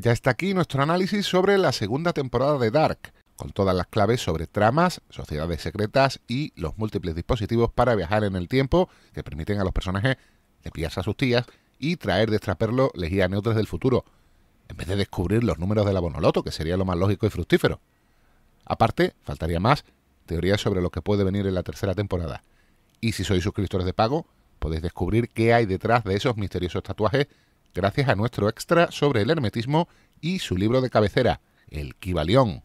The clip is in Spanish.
Ya está aquí nuestro análisis sobre la segunda temporada de Dark, con todas las claves sobre tramas, sociedades secretas y los múltiples dispositivos para viajar en el tiempo que permiten a los personajes limpiarse a sus tías y traer de extraperlo neutras del futuro, en vez de descubrir los números de la que sería lo más lógico y fructífero. Aparte, faltaría más teoría sobre lo que puede venir en la tercera temporada. Y si sois suscriptores de pago, podéis descubrir qué hay detrás de esos misteriosos tatuajes gracias a nuestro extra sobre el hermetismo y su libro de cabecera, El Kibalión,